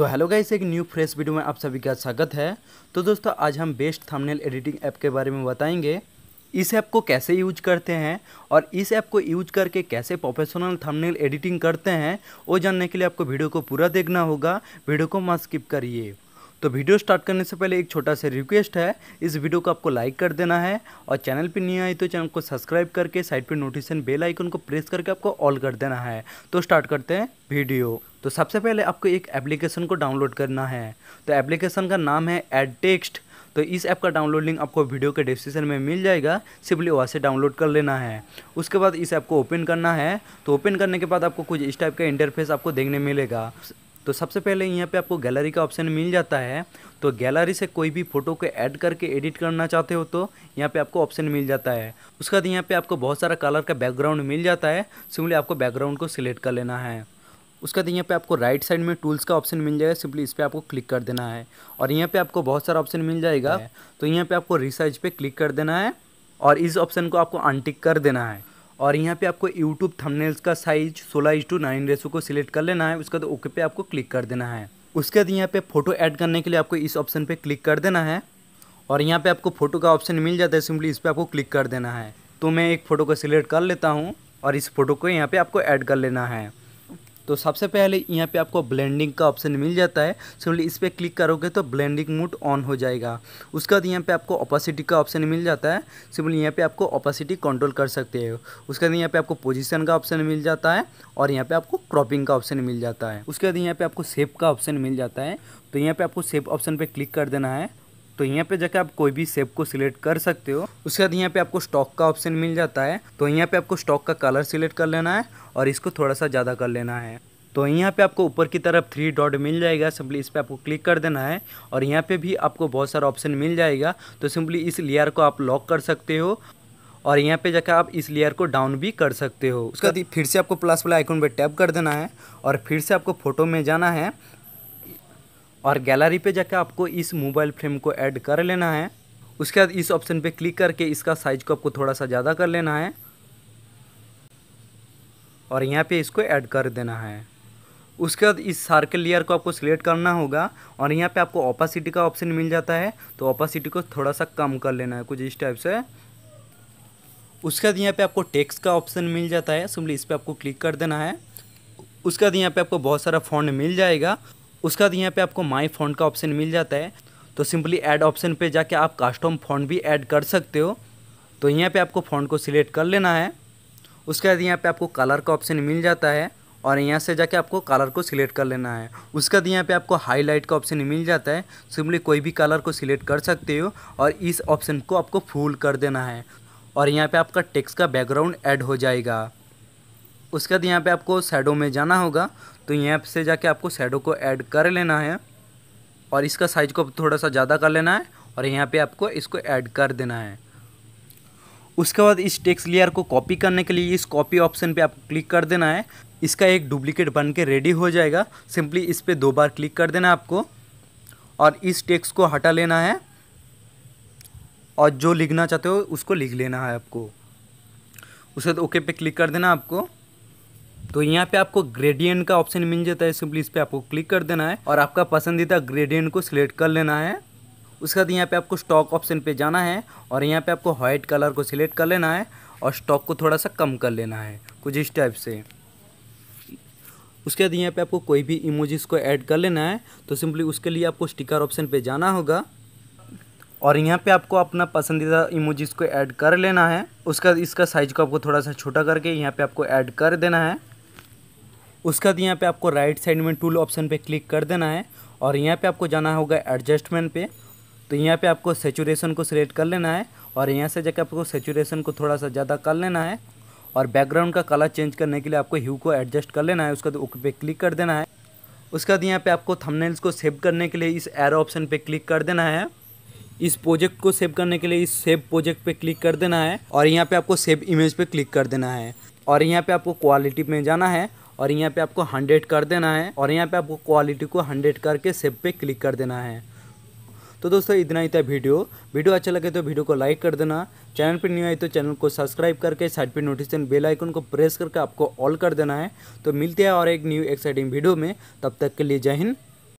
तो hello guys एक new fresh video में आप सभी का स्वागत है तो दोस्तों आज हम बेस्ट थंबनेल एडिटिंग ऐप के बारे में बताएंगे इस ऐप को कैसे यूज करते हैं और इस ऐप को यूज करके कैसे प्रोफेशनल थंबनेल एडिटिंग करते हैं वो जानने के लिए आपको वीडियो को पूरा देखना होगा वीडियो को मत स्किप करिए तो वीडियो स्टार्ट करने से पहले एक छोटा सा रिक्वेस्ट है इस वीडियो को आपको लाइक कर देना है और चैनल पर नहीं आई तो चैनल को सब्सक्राइब करके साइड पर नोटिफिकेशन बेल आइकन को प्रेस करके आपको ऑल कर देना है तो स्टार्ट करते हैं वीडियो तो सबसे पहले आपको एक एप्लीकेशन को डाउनलोड करना है तो एप्लीकेशन का नाम है एड टेक्स्ट तो इस ऐप का डाउनलोड लिंक आपको वीडियो के डिस्क्रिप्शन में मिल जाएगा सिंपली वहाँ से डाउनलोड कर लेना है उसके बाद इस ऐप को ओपन करना है तो ओपन करने के बाद आपको कुछ इस टाइप का इंटरफेस आपको देखने मिलेगा तो सबसे पहले यहाँ पे आपको गैलरी का ऑप्शन मिल जाता है तो गैलरी से कोई भी फ़ोटो को ऐड करके एडिट करना चाहते हो तो यहाँ पे आपको ऑप्शन मिल जाता है उसके बाद यहाँ पे आपको बहुत सारा कलर का बैकग्राउंड मिल जाता है सिंपली आपको बैकग्राउंड को सिलेक्ट कर लेना है उसके बाद यहाँ पे आपको राइट साइड में टूल्स का ऑप्शन मिल जाएगा सिंपली इस पर आपको क्लिक कर देना है और यहाँ पे आपको बहुत सारा ऑप्शन मिल जाएगा तो यहाँ पे आपको रिसर्च पे क्लिक कर देना है और इस ऑप्शन को आपको अनटिक कर देना है और यहाँ पे आपको यूट्यूब थंबनेल्स का साइज सोलह इज टू नाइन रेसो को सिलेक्ट कर लेना है उसके बाद ओके पे आपको क्लिक कर देना है उसके बाद यहाँ पे फोटो ऐड करने के लिए आपको इस ऑप्शन पे क्लिक कर देना है और यहाँ पे आपको फ़ोटो का ऑप्शन मिल जाता है सिंपली इस पर आपको क्लिक कर देना है तो मैं एक फ़ोटो को सिलेक्ट कर लेता हूँ और इस फोटो को यहाँ पर आपको ऐड कर लेना है तो सबसे पहले यहाँ पे आपको ब्लेंडिंग का ऑप्शन मिल जाता है सिंपली इस पर क्लिक करोगे तो ब्लेंडिंग मोड ऑन हो जाएगा उसके बाद यहाँ पे आपको ओपासिटी का ऑप्शन मिल जाता है सिंपली यहाँ पे आपको ओपासिटी कंट्रोल कर सकते हो उसके बाद यहाँ पे आपको पोजीशन का ऑप्शन मिल जाता है और यहाँ पे आपको क्रॉपिंग का ऑप्शन मिल जाता है उसके बाद यहाँ पे आपको सेप का ऑप्शन मिल जाता है तो यहाँ पे आपको सेप ऑप्शन पर क्लिक कर देना है तो यहाँ पे जाके आप कोई भी सेप को सिलेक्ट कर सकते हो उसके बाद यहाँ पे आपको स्टॉक का ऑप्शन मिल जाता है तो यहाँ पे आपको स्टॉक का कलर सिलेक्ट कर लेना है और इसको थोड़ा सा ज़्यादा कर लेना है तो यहाँ पे आपको ऊपर की तरफ थ्री डॉट मिल जाएगा सिंपली इस पर आपको क्लिक कर देना है और यहाँ पे भी आपको बहुत सारा ऑप्शन मिल जाएगा तो सिंपली इस लेयर को आप लॉक कर सकते हो और यहाँ पे जाकर आप इस लेयर को डाउन भी कर सकते हो उसके बाद फिर से आपको प्लस वाला आइकन पे टैप कर देना है और फिर से आपको फोटो में जाना है और गैलरी पे जाके आपको इस मोबाइल फ्रेम को ऐड कर लेना है उसके बाद इस ऑप्शन पे क्लिक करके इसका साइज को आपको थोड़ा सा ज़्यादा कर लेना है और यहाँ पे इसको ऐड कर देना है उसके बाद इस सर्कल लेयर को आपको सिलेक्ट करना होगा और यहाँ पे आपको ओपासिटी का ऑप्शन मिल जाता है तो ओपासिटी को थोड़ा सा कम कर लेना है कुछ इस टाइप से उसके बाद यहाँ पे आपको टेक्स का ऑप्शन मिल जाता है सिम्पली इस पर आपको क्लिक कर देना है उसके बाद यहाँ पे आपको बहुत सारा फॉन्ड मिल जाएगा उसके बाद यहाँ पे आपको माई फॉन्ट का ऑप्शन मिल जाता है तो सिंपली ऐड ऑप्शन पे जाके आप कास्टम फॉन्ट भी ऐड कर सकते हो तो यहाँ पे आपको फॉन्ट को सिलेक्ट कर लेना है उसके बाद यहाँ पे आपको कलर का ऑप्शन मिल जाता है और यहाँ से जाके आपको कलर को सिलेक्ट कर लेना है उसके बाद यहाँ पे आपको हाईलाइट का ऑप्शन मिल जाता है सिंपली कोई भी कलर को सिलेक्ट कर सकते हो और इस ऑप्शन को आपको फुल कर देना है और यहाँ पे आपका टेक्स्ट का बैकग्राउंड ऐड हो जाएगा उसके बाद यहाँ पे आपको शेडो में जाना होगा तो यहाँ से जाके आपको शेडो को ऐड कर लेना है और इसका साइज को थोड़ा सा ज़्यादा कर लेना है और यहाँ पे आपको इसको ऐड कर देना है उसके बाद इस टेक्स्ट लेयर को कॉपी करने के लिए इस कॉपी ऑप्शन पे आपको क्लिक कर देना है इसका एक डुप्लीकेट बन के रेडी हो जाएगा सिंपली इस पर दो बार क्लिक कर देना आपको और इस टेक्स को हटा लेना है और जो लिखना चाहते हो उसको लिख लेना है आपको उसके बाद ओके पे क्लिक कर देना आपको तो यहाँ पे आपको ग्रेडियंट का ऑप्शन मिल जाता है सिंपली इस पर आपको क्लिक कर देना है और आपका पसंदीदा ग्रेडियंट को सिलेक्ट कर लेना है उसके बाद यहाँ पे आपको स्टॉक ऑप्शन पे जाना है और यहाँ पे आपको वाइट कलर को सिलेक्ट कर लेना है और स्टॉक को थोड़ा सा कम कर लेना है कुछ इस टाइप से उसके बाद यहाँ पे आपको कोई भी इमोजीज को ऐड कर लेना है तो सिंपली उसके लिए आपको स्टिकर ऑप्शन पे जाना होगा और यहाँ पे आपको अपना पसंदीदा इमोजीज को ऐड कर लेना है उसका इसका साइज को आपको थोड़ा सा छोटा करके यहाँ पे आपको ऐड कर देना है उसके बाद यहाँ पे आपको राइट साइड में टूल ऑप्शन पे क्लिक कर देना है और यहाँ पे आपको जाना होगा एडजस्टमेंट पे तो यहाँ पे आपको सेचुरेशन को सिलेक्ट कर लेना है और यहाँ से जाकर आपको सेचुरेशन को थोड़ा सा ज़्यादा कर लेना है और बैकग्राउंड का कलर चेंज करने के लिए आपको ह्यू को एडजस्ट कर लेना है उसके बाद ओके पे क्लिक कर देना है उसके बाद यहाँ पर आपको थमनेल्स को सेव करने के लिए इस एरो ऑप्शन पर क्लिक कर देना है इस प्रोजेक्ट को सेव करने के लिए इस सेव प्रोजेक्ट पे क्लिक कर देना है और यहाँ पे आपको सेव इमेज पे क्लिक कर देना है और यहाँ पे आपको क्वालिटी में जाना है और यहाँ पे आपको हंड्रेड कर देना है और यहाँ पे आपको क्वालिटी को हंड्रेड करके सेब पे क्लिक कर देना है तो दोस्तों इतना ही था वीडियो वीडियो अच्छा लगे तो वीडियो को लाइक कर देना चैनल पर न्यू आए तो चैनल को सब्सक्राइब करके साइड पे नोटिफिकेशन बेल आइकन को प्रेस करके आपको ऑल कर देना है तो मिलते हैं और एक न्यू एक्साइटिंग वीडियो में तब तक के लिए जय हिंद